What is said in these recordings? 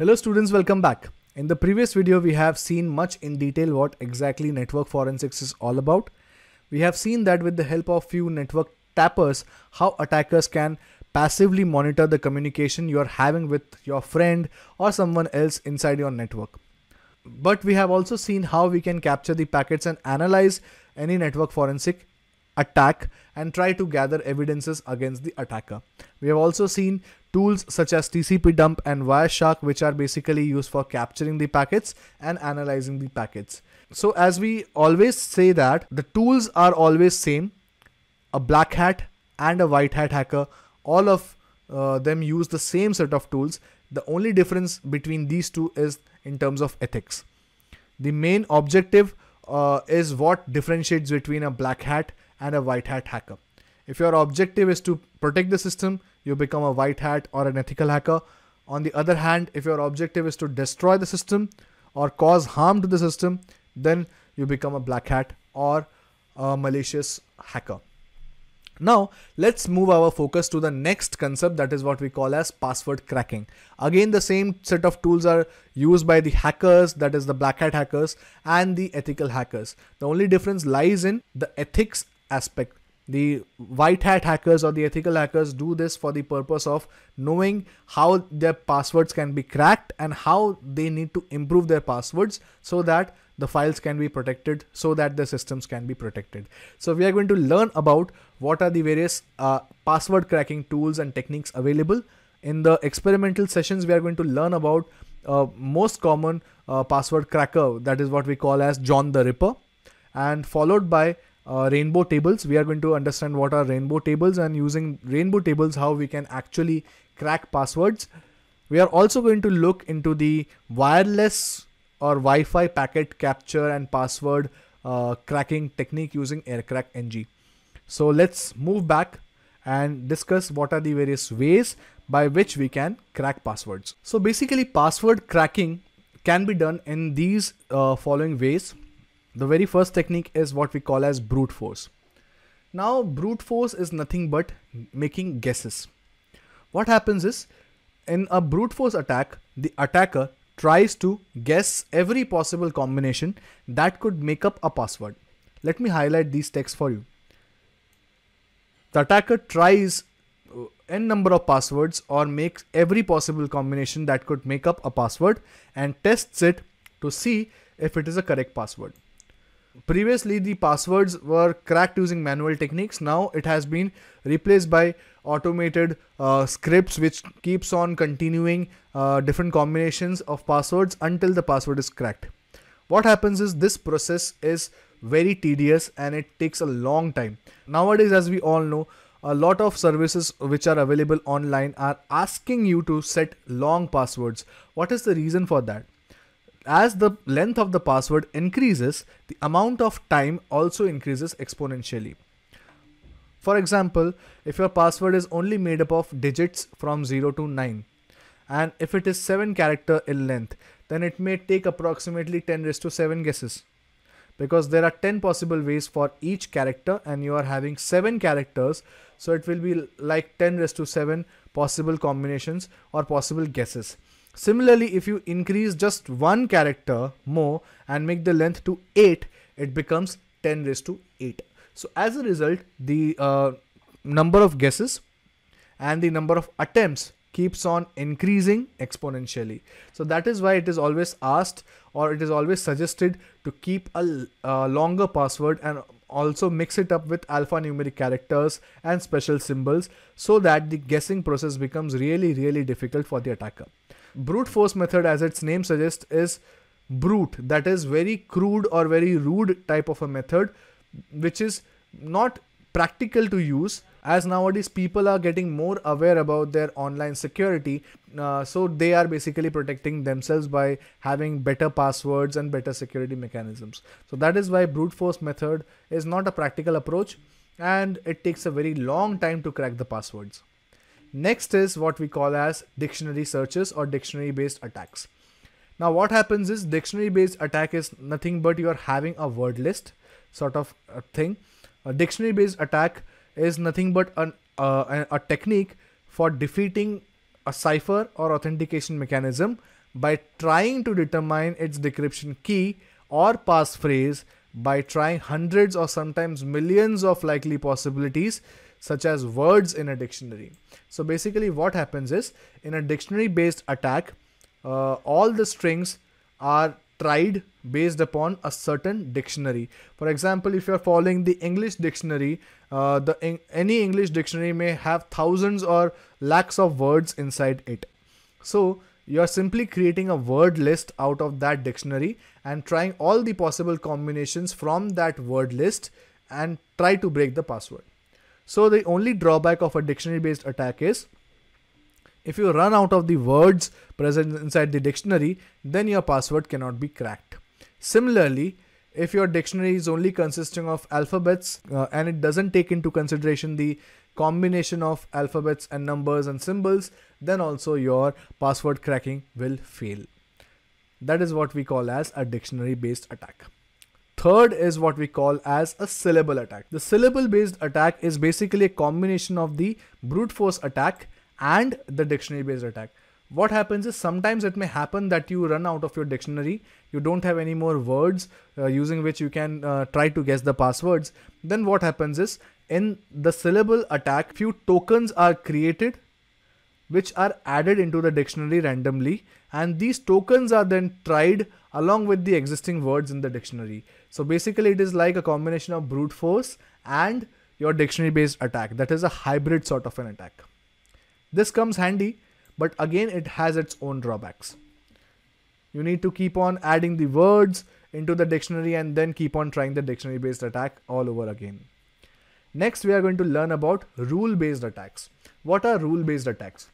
Hello students, welcome back. In the previous video, we have seen much in detail what exactly network forensics is all about. We have seen that with the help of few network tappers, how attackers can passively monitor the communication you are having with your friend or someone else inside your network. But we have also seen how we can capture the packets and analyze any network forensic attack and try to gather evidences against the attacker. We have also seen tools such as TCP dump and Wireshark which are basically used for capturing the packets and analyzing the packets. So as we always say that the tools are always same, a black hat and a white hat hacker, all of uh, them use the same set of tools. The only difference between these two is in terms of ethics. The main objective uh, is what differentiates between a black hat and a white hat hacker. If your objective is to protect the system, you become a white hat or an ethical hacker. On the other hand, if your objective is to destroy the system or cause harm to the system, then you become a black hat or a malicious hacker. Now, let's move our focus to the next concept that is what we call as password cracking. Again, the same set of tools are used by the hackers, that is the black hat hackers and the ethical hackers. The only difference lies in the ethics aspect. The white hat hackers or the ethical hackers do this for the purpose of knowing how their passwords can be cracked and how they need to improve their passwords so that the files can be protected so that the systems can be protected. So we are going to learn about what are the various uh, password cracking tools and techniques available. In the experimental sessions, we are going to learn about uh, most common uh, password cracker that is what we call as John the Ripper and followed by uh, rainbow tables. We are going to understand what are rainbow tables and using rainbow tables how we can actually crack passwords. We are also going to look into the wireless or Wi-Fi packet capture and password uh, cracking technique using AirCrack-ng. So let's move back and discuss what are the various ways by which we can crack passwords. So basically password cracking can be done in these uh, following ways. The very first technique is what we call as brute force. Now brute force is nothing but making guesses. What happens is in a brute force attack, the attacker tries to guess every possible combination that could make up a password. Let me highlight these texts for you. The attacker tries uh, n number of passwords or makes every possible combination that could make up a password and tests it to see if it is a correct password. Previously, the passwords were cracked using manual techniques. Now it has been replaced by automated uh, scripts which keeps on continuing uh, different combinations of passwords until the password is cracked. What happens is this process is very tedious and it takes a long time. Nowadays, as we all know, a lot of services which are available online are asking you to set long passwords. What is the reason for that? as the length of the password increases, the amount of time also increases exponentially. For example, if your password is only made up of digits from 0 to 9, and if it is 7 character in length, then it may take approximately 10 raised to 7 guesses. Because there are 10 possible ways for each character and you are having 7 characters, so it will be like 10 raised to 7 possible combinations or possible guesses. Similarly, if you increase just one character more and make the length to 8, it becomes 10 raised to 8. So as a result, the uh, number of guesses and the number of attempts keeps on increasing exponentially. So that is why it is always asked or it is always suggested to keep a, a longer password and also mix it up with alphanumeric characters and special symbols so that the guessing process becomes really really difficult for the attacker brute force method as its name suggests is brute that is very crude or very rude type of a method which is not practical to use as nowadays people are getting more aware about their online security uh, so they are basically protecting themselves by having better passwords and better security mechanisms so that is why brute force method is not a practical approach and it takes a very long time to crack the passwords Next is what we call as dictionary searches or dictionary based attacks. Now what happens is dictionary based attack is nothing but you are having a word list sort of a thing. A dictionary based attack is nothing but an, uh, a technique for defeating a cipher or authentication mechanism by trying to determine its decryption key or passphrase by trying hundreds or sometimes millions of likely possibilities such as words in a dictionary. So basically what happens is in a dictionary based attack, uh, all the strings are tried based upon a certain dictionary. For example, if you're following the English dictionary, uh, the any English dictionary may have thousands or lakhs of words inside it. So you're simply creating a word list out of that dictionary and trying all the possible combinations from that word list and try to break the password. So the only drawback of a dictionary based attack is if you run out of the words present inside the dictionary, then your password cannot be cracked. Similarly, if your dictionary is only consisting of alphabets uh, and it doesn't take into consideration the combination of alphabets and numbers and symbols, then also your password cracking will fail. That is what we call as a dictionary based attack. Third is what we call as a syllable attack. The syllable based attack is basically a combination of the brute force attack and the dictionary based attack. What happens is sometimes it may happen that you run out of your dictionary, you don't have any more words uh, using which you can uh, try to guess the passwords. Then what happens is in the syllable attack, few tokens are created which are added into the dictionary randomly and these tokens are then tried along with the existing words in the dictionary. So basically it is like a combination of brute force and your dictionary based attack. That is a hybrid sort of an attack. This comes handy, but again it has its own drawbacks. You need to keep on adding the words into the dictionary and then keep on trying the dictionary based attack all over again. Next, we are going to learn about rule based attacks. What are rule based attacks?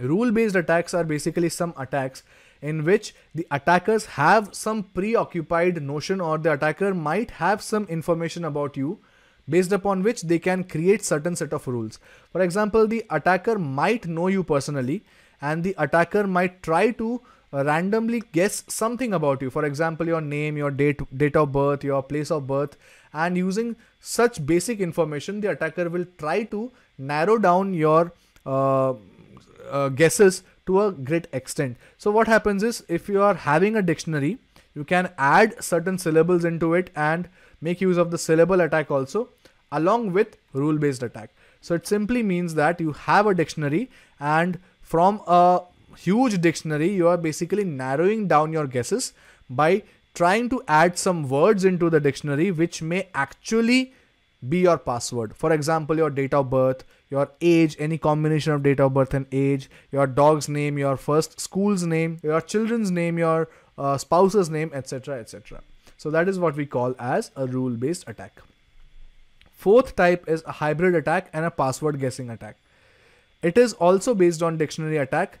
Rule based attacks are basically some attacks in which the attackers have some preoccupied notion or the attacker might have some information about you based upon which they can create certain set of rules. For example, the attacker might know you personally and the attacker might try to uh, randomly guess something about you. For example, your name, your date, date of birth, your place of birth and using such basic information, the attacker will try to narrow down your uh, uh, guesses to a great extent. So what happens is if you are having a dictionary, you can add certain syllables into it and make use of the syllable attack also along with rule based attack. So it simply means that you have a dictionary and from a huge dictionary, you are basically narrowing down your guesses by trying to add some words into the dictionary which may actually be your password. For example, your date of birth, your age, any combination of date of birth and age, your dog's name, your first school's name, your children's name, your uh, spouse's name, etc. etc. So that is what we call as a rule based attack. Fourth type is a hybrid attack and a password guessing attack. It is also based on dictionary attack.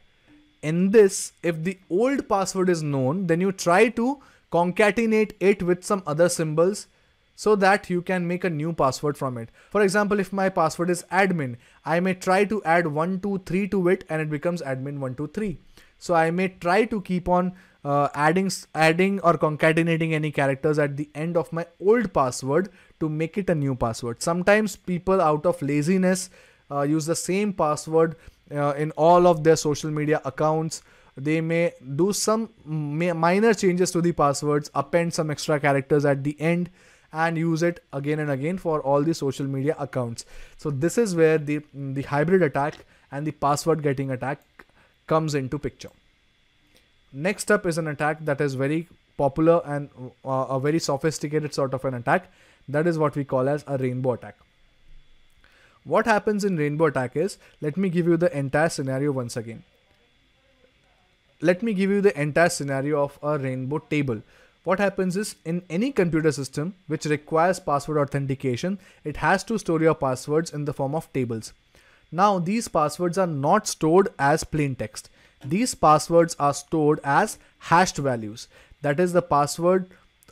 In this, if the old password is known, then you try to concatenate it with some other symbols so that you can make a new password from it. For example, if my password is admin, I may try to add 123 to it and it becomes admin123. So I may try to keep on uh, adding, adding or concatenating any characters at the end of my old password to make it a new password. Sometimes people out of laziness uh, use the same password uh, in all of their social media accounts they may do some minor changes to the passwords append some extra characters at the end and use it again and again for all the social media accounts. So this is where the, the hybrid attack and the password getting attack comes into picture. Next up is an attack that is very popular and uh, a very sophisticated sort of an attack. That is what we call as a rainbow attack. What happens in rainbow attack is, let me give you the entire scenario once again. Let me give you the entire scenario of a rainbow table. What happens is in any computer system which requires password authentication, it has to store your passwords in the form of tables. Now these passwords are not stored as plain text. These passwords are stored as hashed values. That is the password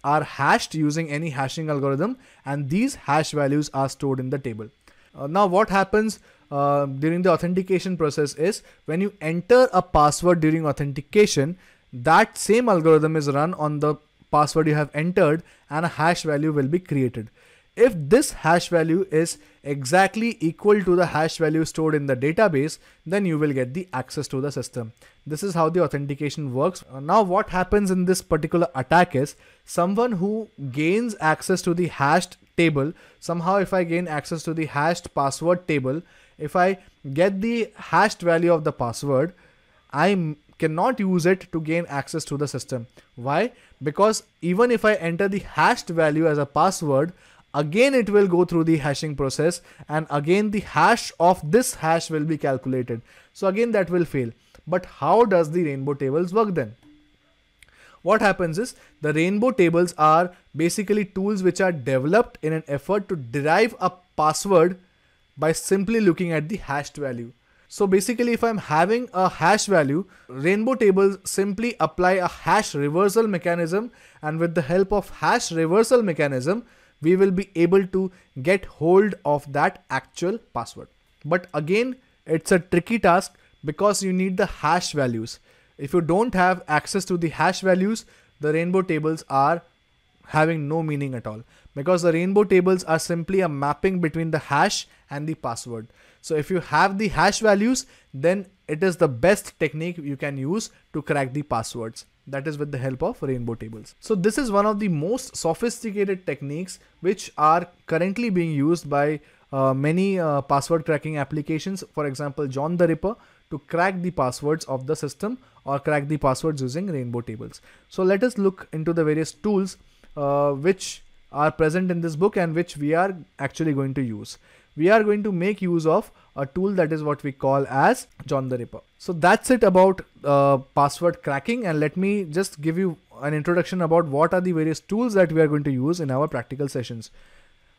are hashed using any hashing algorithm and these hash values are stored in the table. Uh, now what happens uh, during the authentication process is when you enter a password during authentication, that same algorithm is run on the password you have entered and a hash value will be created. If this hash value is exactly equal to the hash value stored in the database, then you will get the access to the system. This is how the authentication works. Uh, now what happens in this particular attack is someone who gains access to the hashed table, somehow if I gain access to the hashed password table, if I get the hashed value of the password, I cannot use it to gain access to the system. Why? because even if I enter the hashed value as a password, again it will go through the hashing process and again the hash of this hash will be calculated. So again that will fail. But how does the rainbow tables work then? What happens is the rainbow tables are basically tools which are developed in an effort to derive a password by simply looking at the hashed value. So basically if I'm having a hash value, rainbow tables simply apply a hash reversal mechanism and with the help of hash reversal mechanism, we will be able to get hold of that actual password. But again, it's a tricky task because you need the hash values. If you don't have access to the hash values, the rainbow tables are having no meaning at all because the rainbow tables are simply a mapping between the hash and the password. So if you have the hash values, then it is the best technique you can use to crack the passwords. That is with the help of rainbow tables. So this is one of the most sophisticated techniques which are currently being used by uh, many uh, password cracking applications. For example, John the Ripper to crack the passwords of the system or crack the passwords using rainbow tables. So let us look into the various tools uh, which are present in this book and which we are actually going to use we are going to make use of a tool that is what we call as John the Ripper. So that's it about uh, password cracking and let me just give you an introduction about what are the various tools that we are going to use in our practical sessions.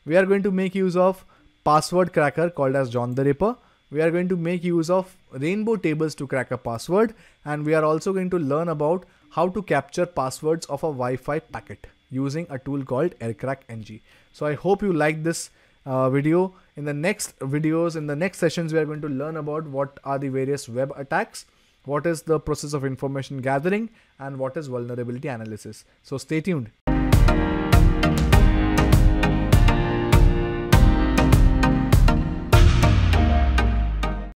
We are going to make use of password cracker called as John the Ripper. We are going to make use of rainbow tables to crack a password and we are also going to learn about how to capture passwords of a Wi-Fi packet using a tool called aircrack ng so i hope you like this uh, video. In the next videos, in the next sessions, we are going to learn about what are the various web attacks, what is the process of information gathering, and what is vulnerability analysis. So stay tuned.